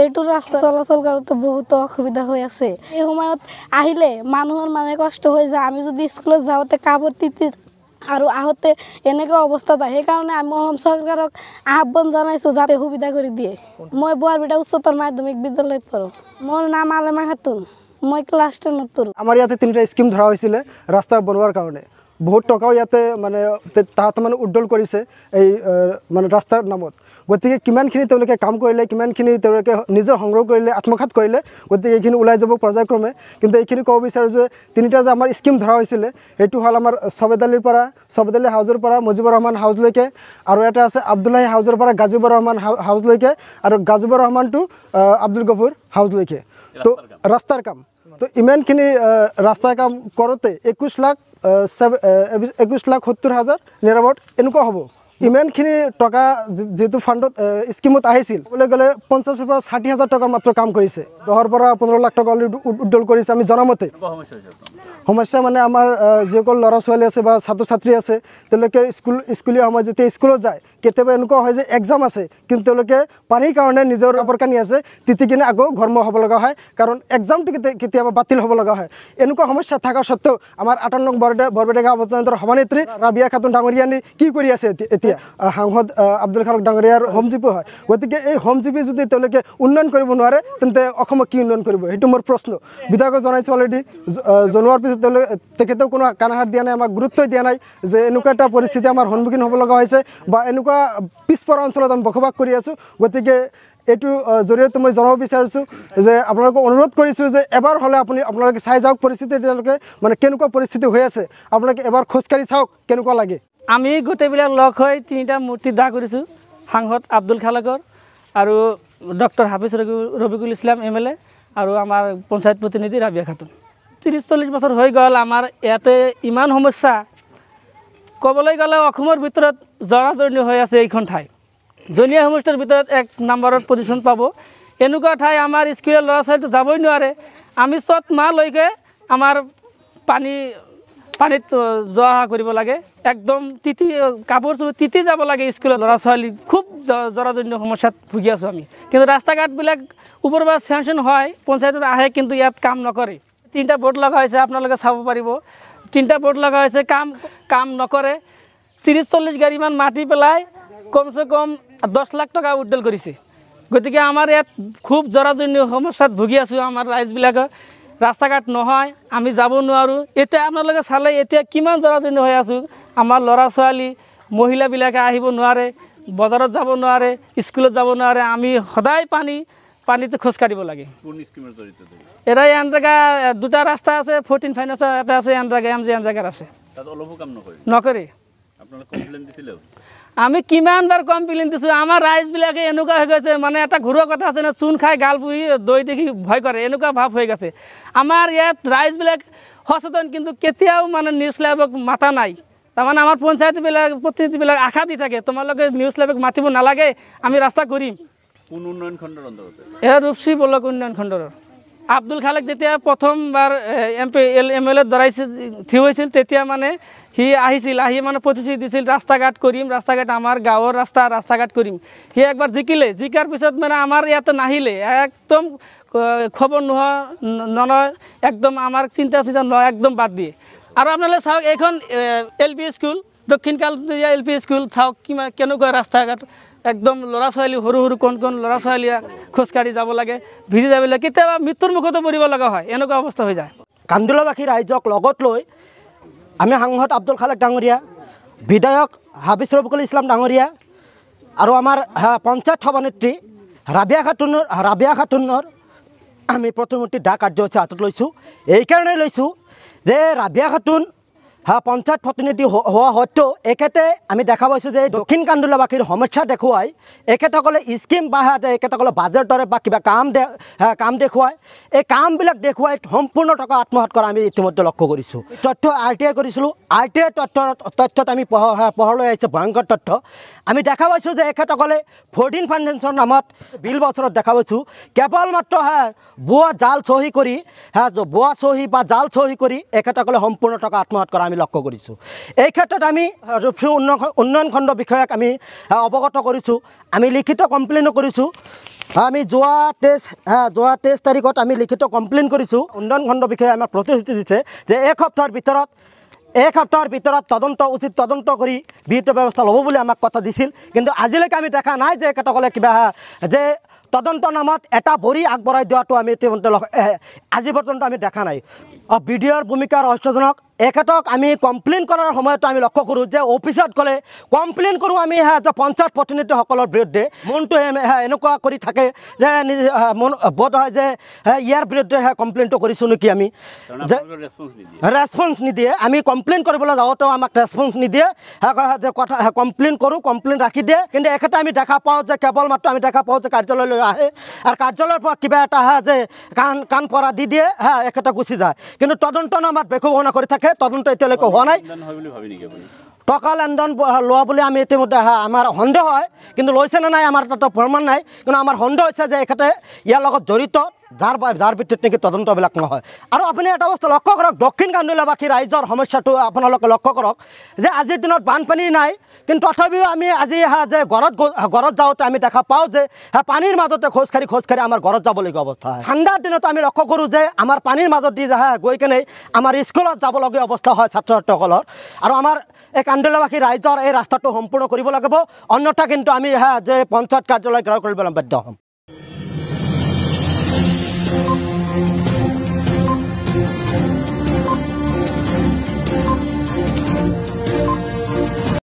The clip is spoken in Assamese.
এইটো ৰাস্তা চলাচল কৰোঁতে বহুতো অসুবিধা হৈ আছে এই সময়ত আহিলে মানুহৰ মানে কষ্ট হৈ যায় আমি যদি স্কুলত যাওঁতে কাপোৰ তিতি আৰু আহোঁতে এনেকুৱা অৱস্থা হয় সেইকাৰণে আমি অসম চৰকাৰক আহ্বান জনাইছোঁ যাতে সুবিধা কৰি দিয়ে মই বৰপেটা উচ্চতৰ মাধ্যমিক বিদ্যালয়ত পঢ়োঁ মোৰ নাম আলেমা খাতুন মই ক্লাছ টেনত পঢ়োঁ আমাৰ ইয়াতে তিনিটা স্কিম ধৰা হৈছিলে ৰাস্তা বনোৱাৰ কাৰণে বহুত টকাও ইয়াতে মানে তাহাঁত মানে উদ্দল কৰিছে এই মানে ৰাস্তাৰ নামত গতিকে কিমানখিনি তেওঁলোকে কাম কৰিলে কিমানখিনি তেওঁলোকে নিজৰ সংগ্ৰহ কৰিলে আত্মঘাত কৰিলে গতিকে এইখিনি ওলাই যাব পৰ্যায়ক্ৰমে কিন্তু এইখিনি ক'ব বিচাৰোঁ যে তিনিটা যে আমাৰ স্কিম ধৰা হৈছিলে সেইটো হ'ল আমাৰ ছবেদালিৰ পৰা ছবেদালি হাউজৰ পৰা মুজিবুৰ ৰহমান হাউজলৈকে আৰু এটা আছে আব্দুল্লাহি হাউজৰ পৰা গাজিবুৰ ৰহমান হাউজলৈকে আৰু গাজিবুৰ ৰহমান টু আব্দুল গভুৰ হাউজলৈকে তো ৰাস্তাৰ কাম তো ইমানখিনি ৰাস্তা কাম কৰোঁতে একৈছ লাখ একৈছ লাখ সত্তৰ হাজাৰ নিৰাবট এনেকুৱা হব ইমানখিনি টকা যেহেতু ফাণ্ডত স্কিমত আহিছিল ক'বলে গ'লে পঞ্চাছৰ পৰা ষাঠি হাজাৰ টকা মাত্ৰ কাম কৰিছে দহৰ পৰা পোন্ধৰ লাখ টকা অলৰেডি উদ্দোল কৰিছে আমি জনামতে সমস্যা মানে আমাৰ যিসকল ল'ৰা ছোৱালী আছে বা ছাত্ৰ ছাত্ৰী আছে তেওঁলোকে স্কুল স্কুলীয়া সময়ত যেতিয়া স্কুলত যায় কেতিয়াবা এনেকুৱা হয় যে এক্জাম আছে কিন্তু তেওঁলোকে পানীৰ কাৰণে নিজৰ ৰবৰ কানি আছে তেতিয়া কিনে আকৌ ঘৰ্ম হ'ব লগা হয় কাৰণ এক্সামটো কেতিয়া কেতিয়াবা বাতিল হ'ব লগা হয় এনেকুৱা সমস্যা থকা স্বত্বেও আমাৰ আটানং বৰদেৱ বৰপেটেগাঁও পঞ্চায়তৰ সভানেত্ৰী ৰাবিয়া খাতুন ডাঙৰীয়ানী কি কৰি আছে এতিয়া সাংসদ আব্দুল খালক ডাঙৰীয়াৰ হোমজীপো হয় গতিকে এই হোমজীপি যদি তেওঁলোকে উন্নয়ন কৰিব নোৱাৰে তেন্তে অসমক কি উন্নয়ন কৰিব সেইটো মোৰ প্ৰশ্ন বিধায়কক জনাইছোঁ অলৰেডি জনোৱাৰ পিছত তেখেতলৈ তেখেতেও কোনো কাণাহাৰ দিয়া নাই আমাক গুৰুত্বই দিয়া নাই যে এনেকুৱা এটা পৰিস্থিতি আমাৰ সন্মুখীন হ'ব লগা হৈছে বা এনেকুৱা পিছপৰা অঞ্চলত আমি বসবাস কৰি আছোঁ গতিকে এইটো জৰিয়তে মই জনাব বিচাৰিছোঁ যে আপোনালোকক অনুৰোধ কৰিছোঁ যে এবাৰ হ'লে আপুনি আপোনালোকে চাই যাওক পৰিস্থিতি তেওঁলোকে মানে কেনেকুৱা পৰিস্থিতি হৈ আছে আপোনালোকে এবাৰ খোজকাঢ়ি চাওক কেনেকুৱা লাগে আমি গোটেইবিলাক লগ হৈ তিনিটা মূৰ্তি দাহ কৰিছোঁ সাংসদ আব্দুল খালেকৰ আৰু doctor Hafiz Rabiqul Islam M L A আৰু আমাৰ পঞ্চায়ত প্ৰতিনিধি ৰাবিয়া খাতুন ত্ৰিছ চল্লিছ বছৰ হৈ গ'ল আমাৰ ইয়াতে ইমান সমস্যা ক'বলৈ গ'লে অসমৰ ভিতৰত জৰাজৰ্ণি হৈ আছে এইখন ঠাই জনীয়া সমষ্টিৰ ভিতৰত এক নম্বৰত পজিশ্যন পাব এনেকুৱা ঠাই আমাৰ স্কুলীয়া ল'ৰা ছোৱালীটো যাবই নোৱাৰে আমি চত লৈকে আমাৰ পানী পানীত যোৱা অহা কৰিব লাগে একদম তিতি কাপোৰ চাপোৰ তিতি যাব লাগে স্কুলৰ ল'ৰা ছোৱালী খুব জৰাজন্য সমস্যাত ভুগি আছোঁ আমি কিন্তু ৰাস্তা ঘাটবিলাক ওপৰৰ পৰা চেংচন হয় পঞ্চায়তত আহে কিন্তু ইয়াত কাম নকৰে তিনিটা বোৰ্ড লগা হৈছে আপোনালোকে চাব পাৰিব তিনিটা বোৰ্ড লগা হৈছে কাম কাম নকৰে ত্ৰিছ চল্লিছ গাড়ীমান মাতি পেলাই কমচে কম দহ লাখ টকা উদ্দোল কৰিছে গতিকে আমাৰ ইয়াত খুব জৰাজৰ্ণীয় সমস্যাত ভুগি আছোঁ আমাৰ ৰাইজবিলাকে ৰাস্তা ঘাট নহয় আমি যাব নোৱাৰোঁ এতিয়া আপোনালোকে চালে এতিয়া কিমান জৰাজৰ্ণী হৈ আছোঁ আমাৰ ল'ৰা ছোৱালী মহিলাবিলাকে আহিব নোৱাৰে বজাৰত যাব নোৱাৰে স্কুলত যাব নোৱাৰে আমি সদায় পানী পানীতে খোজকাঢ়িব লাগে এটা এণ্ড্ৰাগা দুটা ৰাস্তা আছে ফৰ্টিন ফাইনেন্সৰ এটা আছে এণ্ড্ৰাগা এম জি এণ্ড্ৰাগাৰ আছে নকৰে আমি কিমানবাৰ কমপ্লেইন দিছোঁ আমাৰ ৰাইজবিলাকে এনেকুৱা হৈ গৈছে মানে এটা ঘৰুৱা কথা আছে ন চূণ খাই গাল পুৰি দৈ দেখি ভয় কৰে এনেকুৱা ভাৱ হৈ গৈছে আমাৰ ইয়াত ৰাইজবিলাক সচেতন কিন্তু কেতিয়াও মানে নিউজ লাইভক মাতা নাই তাৰমানে আমাৰ পঞ্চায়তবিলাক প্ৰতিনিধিবিলাক আশা দি থাকে তোমালোকে নিউজ লাইভক মাতিব নালাগে আমি ৰাস্তা কৰিম কোন উন্নয়ন খণ্ডের অন্তর্গত এটা রূপশ্রী ব্লক উন্নয়ন খণ্ডর আব্দুল খালেক যেতিয়া প্রথমবার M P L M L A দরাই থি হয়েছিল মানে সি আহিছিল আহি মানে প্রতিশ্রুতি দিছিল রাস্তা ঘাট করিম রাস্তা ঘাট আমার গাঁওয়ের রাস্তা রাস্তা ঘাট করিম সি একবার জিকিলে জিকার পিছত মানে আমার ইয়াতে নাহিলে একদম খবর নোহা ননয় একদম আমার চিন্তা চিন্তা নয় একদম বাদ দিয়ে আর আপনারা চাও এখন এল পি স্কুল দক্ষিণ দক্ষিণকাল এল পি স্কুল চাওক কিমান কেনেকুৱা ৰাস্তা ঘাট একদম ল'ৰা ছোৱালী সৰু সৰু কণ কণ ল'ৰা ছোৱালীয়ে খোজকাঢ়ি যাব লাগে ভিজি যাব লাগে কেতিয়াবা মৃত্যুৰ মুখতো পৰিব লগা হয় এনেকুৱা অৱস্থা হৈ যায় কান্দুলাবাসী ৰাইজক লগত লৈ আমি সাংসদ আব্দুল খালেক ডাঙৰীয়া বিধায়ক হাবিছ ৰবুকুল ইছলাম ডাঙৰীয়া আৰু আমাৰ পঞ্চায়ত সভানেত্ৰী ৰাবিয়া খাতুনৰ ৰাবিয়া খাতুনৰ আমি প্ৰতিমূৰ্তি ডাক কাৰ্যসূচী হাতত লৈছোঁ এইকাৰণে লৈছোঁ যে ৰাবিয়া খাতুন পঞ্চায়ত প্ৰতিনিধি হোৱা সত্ত্বেও এখেতে আমি দেখা পাইছোঁ যে দক্ষিণ কান্দোলাবাসীৰ সমস্যা দেখুৱাই এখেতসকলে স্কিম বাহে এখেতসকলে বাজেট দৰে বা কিবা কাম কাম দেখুৱাই এই কামবিলাক দেখুৱাই সম্পূৰ্ণ টকা আত্মসাত কৰা আমি ইতিমধ্যে লক্ষ্য কৰিছোঁ তথ্য আৰ টি আই কৰিছিলোঁ আৰ টি আই তথ্য তথ্যত আমি পোহৰলৈ আহিছে ভয়ংকৰ তথ্য আমি দেখা পাইছোঁ যে এখেতসকলে ফৰ্টিন ফাউণ্ডেশ্যন নামত বিল বছৰত দেখা পাইছোঁ কেৱল মাত্ৰ হে বোৱা জাল চহী কৰি হে বোৱা চহী বা জাল চহী কৰি এখেতসকলে সম্পূৰ্ণ টকা আত্মসাত কৰা আমি লক্ষ্য কৰিছোঁ এই ক্ষেত্ৰত আমি ৰূপসী উন্ন উন্নয়ন খণ্ড বিষয়াক আমি অৱগত কৰিছোঁ আমি লিখিত কমপ্লেইনো কৰিছোঁ আমি যোৱা তেইছ যোৱা তেইছ তাৰিখত আমি লিখিত কমপ্লেইন কৰিছোঁ উন্নয়ন খণ্ড বিষয়ে আমাক প্ৰতিশ্ৰুতি দিছে যে এক সপ্তাহৰ ভিতৰত এক সপ্তাহৰ ভিতৰত তদন্ত উচিত তদন্ত কৰি বিহিত ব্যৱস্থা ল'ব বুলি আমাক কথা দিছিল কিন্তু আজিলৈকে আমি দেখা নাই যে একেসকলে কিবা যে তদন্ত নামত এটা ভৰি আগবঢ়াই দিয়াটো আমি ইতিমধ্যে আজি পৰ্যন্ত আমি দেখা নাই বি ডি অ'ৰ ভূমিকা ৰহস্যজনক এখেতক আমি কমপ্লেইন কৰাৰ সময়তো আমি লক্ষ্য কৰোঁ যে অফিচত গ'লে কমপ্লেইন কৰোঁ আমি যে পঞ্চায়ত প্ৰতিনিধিসকলৰ বিৰুদ্ধে মনটো এনেকুৱা কৰি থাকে যে মন বোধ হয় যে ইয়াৰ বিৰুদ্ধে সেয়া কমপ্লেইনটো কৰিছোঁ নেকি আমি ৰেচপঞ্চ নিদিয়ে আমি কমপ্লেইন কৰিবলৈ যাওঁতেও আমাক ৰেচপঞ্চ নিদিয়ে যে কথা কমপ্লেইন কৰোঁ কমপ্লেইন ৰাখি দিয়ে কিন্তু এখেতে আমি দেখা পাওঁ যে কেৱল মাত্ৰ আমি দেখা পাওঁ যে কাৰ্যালয়লৈ আহে আৰু কাৰ্যালয়ৰ পৰা কিবা এটা যে কাণ কাণ পৰা দি দিয়ে হা এখেতে গুচি যায় কিন্তু তদন্ত আমাক বেখোভনা কৰি থাকে আছে তদন্ত এতিয়ালৈকে হোৱা নাই টকা লেনদেন লোৱা বুলি আমি ইতিমধ্যে আমাৰ সন্দেহ হয় কিন্তু লৈছেনে নাই আমাৰ তাতে প্ৰমাণ নাই কিন্তু আমাৰ সন্দেহ হৈছে যে এখেতে ইয়াৰ লগত জড়িত যাৰ বা যাৰ ভিত্তিত নেকি তদন্তবিলাক নহয় আৰু আপুনি এটা বস্তু লক্ষ্য কৰক দক্ষিণ কান্দুলাবাসী ৰাইজৰ সমস্যাটো আপোনালোকে লক্ষ্য কৰক যে আজিৰ দিনত বানপানী নাই কিন্তু তথাপিও আমি আজি যে ঘৰত ঘৰত যাওঁতে আমি দেখা পাওঁ যে পানীৰ মাজতে খোজকাঢ়ি খোজকাঢ়ি আমাৰ ঘৰত যাবলগীয়া অৱস্থা হয় ঠাণ্ডাৰ দিনতো আমি লক্ষ্য কৰোঁ যে আমাৰ পানীৰ মাজত দি গৈ কেনে আমাৰ স্কুলত যাবলগীয়া অৱস্থা হয় ছাত্ৰ ছাত্ৰীসকলৰ আৰু আমাৰ এই কান্দুলাবাসী ৰাইজৰ এই ৰাস্তাটো সম্পূৰ্ণ কৰিব লাগিব অন্যথা কিন্তু আমি যে পঞ্চায়ত কাৰ্যালয় গ্ৰহণ কৰিবলৈ বাধ্য হ'ম